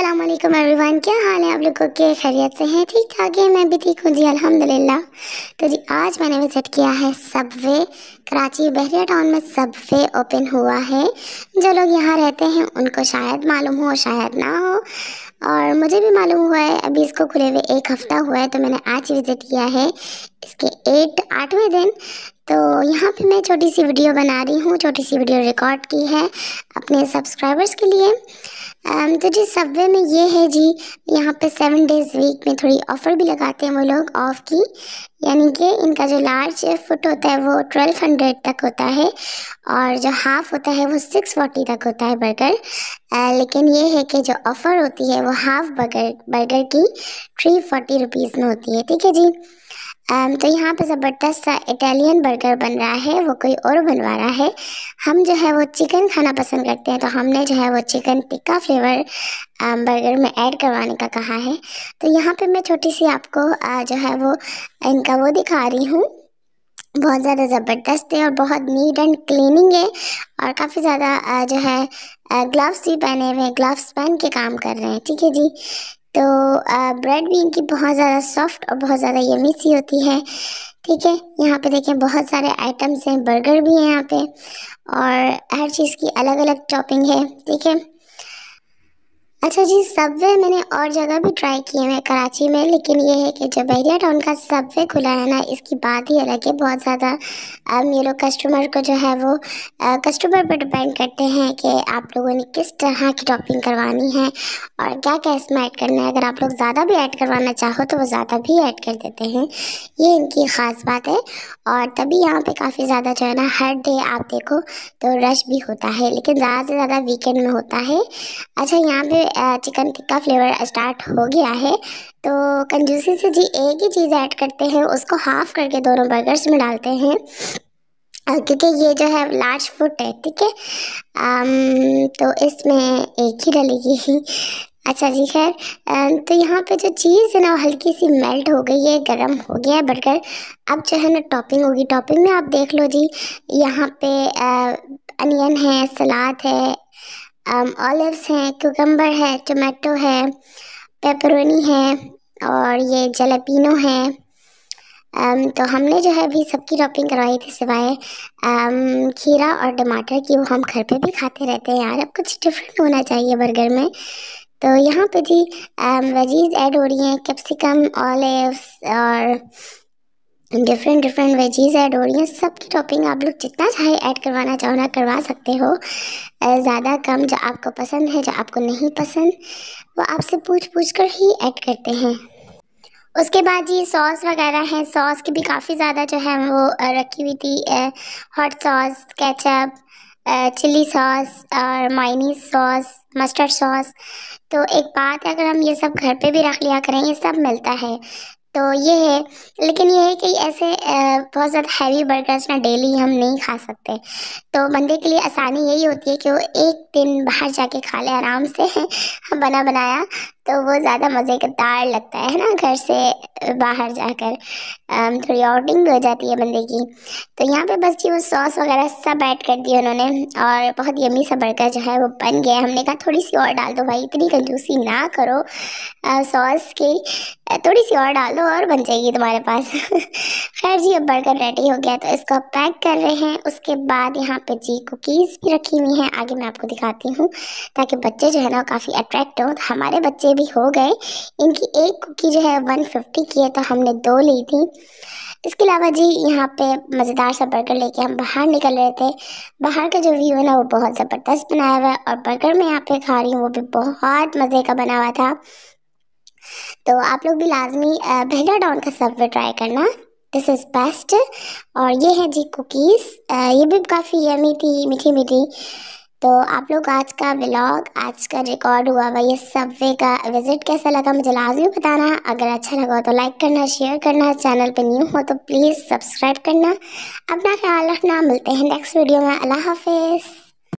Aslam everyone क्या हाल है आप लोगों के खैरियत से हैं ठीक ठाक है मैं भी ठीक हूँ जी अल्हम्दुलिल्लाह तो जी आज मैंने विज़िट किया है सबवे कराची बहरिया टाउन में सबवे ओपन हुआ है जो लोग यहाँ रहते हैं उनको शायद मालूम हो शायद ना हो और मुझे भी मालूम हुआ है अभी इसको खुले हुए एक हफ़्ता हुआ है तो मैंने आज विज़िट किया है इसके एट आठवें दिन तो यहाँ पे मैं छोटी सी वीडियो बना रही हूँ छोटी सी वीडियो रिकॉर्ड की है अपने सब्सक्राइबर्स के लिए तो जी सबवे में ये है जी यहाँ पे सेवन डेज़ वीक में थोड़ी ऑफ़र भी लगाते हैं वो लोग ऑफ़ की यानी कि इनका जो लार्ज फुट होता है वो ट्वेल्व हंड्रेड तक होता है और जो हाफ़ होता है वो सिक्स फोर्टी तक होता है बर्गर लेकिन ये है कि जो ऑफ़र होती है वो हाफ़ बर्गर बर्गर की थ्री फोर्टी रुपीज़ में होती है ठीक है जी आम, um, तो यहाँ पे ज़बरदस्त सा इटालियन बर्गर बन रहा है वो कोई और बनवा रहा है हम जो है वो चिकन खाना पसंद करते हैं तो हमने जो है वो चिकन टिक्का फ्लेवर बर्गर में ऐड करवाने का कहा है तो यहाँ पे मैं छोटी सी आपको आ, uh, जो है वो इनका वो दिखा रही हूँ बहुत ज़्यादा ज़बरदस्त है और बहुत नीट एंड क्लीनिंग है और काफ़ी ज़्यादा uh, जो है ग्लव्स uh, भी पहने हुए हैं ग्लव्स पहन के काम कर रहे हैं ठीक है जी तो ब्रेड भी इनकी बहुत ज़्यादा सॉफ्ट और बहुत ज़्यादा यमी सी होती है ठीक है यहाँ पे देखें बहुत सारे आइटम्स हैं बर्गर भी हैं यहाँ पे और हर चीज़ की अलग अलग टॉपिंग है ठीक है अच्छा जी सबवे मैंने और जगह भी ट्राई किए हैं कराची में लेकिन ये है कि बहरिया टाउन का सबवे खुला है ना इसकी बात ही अलग है बहुत ज़्यादा अब ये लोग कस्टमर को जो है वो कस्टमर पर डिपेंड करते हैं कि आप लोगों ने किस तरह की टॉपिंग करवानी है और क्या क्या इसमें ऐड करना है अगर आप लोग ज़्यादा भी ऐड करवाना चाहो तो वो ज़्यादा भी ऐड कर देते हैं ये इनकी ख़ास बात है और तभी यहाँ पर काफ़ी ज़्यादा जो है ना हर डे आप देखो तो रश भी होता है लेकिन ज़्यादा से ज़्यादा वीकेंड में होता है अच्छा यहाँ पर चिकन टिक्का फ्लेवर स्टार्ट हो गया है तो कंजूसी से जी एक ही चीज़ ऐड करते हैं उसको हाफ़ करके दोनों बर्गर्स में डालते हैं क्योंकि ये जो है लार्ज फुट है ठीक है तो इसमें एक ही डलेगी अच्छा जी खैर तो यहाँ पे जो चीज़ है ना हल्की सी मेल्ट हो गई है गर्म हो गया है बर्गर अब जो है ना टॉपिंग होगी टॉपिंग में आप देख लो जी यहाँ पे अनियन है सलाद है ऑलिव्स um, हैं क्यूकम्बर है टोमेटो है पेपरोनी है और ये जलेपिनो है आम, um, तो हमने जो है अभी सबकी शॉपिंग करवाई थी सिवाय um, खीरा और टमाटर की वो हम घर पे भी खाते रहते हैं यार अब कुछ डिफरेंट होना चाहिए बर्गर में तो यहाँ पे जी वजीज ऐड हो रही हैं कैप्सिकम ऑलिव्स और डिफरेंट डिफरेंट वेजीज ऐड हो रही हैं सबकी टॉपिंग आप लोग जितना चाहे ऐड करवाना चाहो ना करवा सकते हो ज़्यादा कम जो आपको पसंद है जो आपको नहीं पसंद वो आपसे पूछ पूछ कर ही ऐड करते हैं उसके बाद जी सॉस वगैरह हैं सॉस की भी काफ़ी ज़्यादा जो है वो रखी हुई थी hot sauce ketchup chilli sauce और माइनीस सॉस मस्टर्ड सॉस तो एक बात है अगर हम ये सब घर पे भी रख लिया करें ये सब मिलता है तो ये है लेकिन ये है कि ऐसे बहुत ज़्यादा हैवी बर्गर्स ना डेली हम नहीं खा सकते तो बंदे के लिए आसानी यही होती है कि वो एक दिन बाहर जाके खा ले आराम से बना बनाया तो वो ज़्यादा मज़ेदार लगता है ना घर से बाहर जाकर थोड़ी आउटिंग हो जाती है बंदे की तो यहाँ पे बस जी वो सॉस वगैरह सब ऐड कर दिए उन्होंने और बहुत यमी सा बर्गर जो है वो बन गया हमने कहा थोड़ी सी और डाल दो भाई इतनी कंजूसी ना करो सॉस की थोड़ी सी और डाल दो और बन जाएगी तुम्हारे पास खैर जी अब बर्गर रेडी हो गया तो इसको पैक कर रहे हैं उसके बाद यहाँ पे जी कुकीज़ भी रखी हुई हैं आगे मैं आपको दिखाती हूँ ताकि बच्चे जो है ना काफ़ी अट्रैक्ट हों तो हमारे बच्चे अभी हो गए इनकी एक कुकी जो है वन फिफ्टी की है तो हमने दो ली थी इसके अलावा जी यहाँ पे मज़ेदार सा बर्गर लेके हम बाहर निकल रहे थे बाहर का जो व्यू है ना वो बहुत ज़बरदस्त बनाया हुआ है और बर्गर मैं यहाँ पे खा रही हूँ वो भी बहुत मज़े का बना हुआ था तो आप लोग भी लाजमी भेजा डाउन का सब ट्राई करना दिस इज़ बेस्ट और ये है जी कुकीज़ ये भी काफ़ी यमी थी मीठी मीठी तो आप लोग आज का व्लॉग आज का रिकॉर्ड हुआ भाई ये सबवे का विजिट कैसा लगा मुझे लाजमी बताना अगर अच्छा लगा तो लाइक करना शेयर करना चैनल पे न्यू हो तो प्लीज़ सब्सक्राइब तो करना अपना ख्याल रखना मिलते हैं नेक्स्ट वीडियो में अल्लाह हाफिज़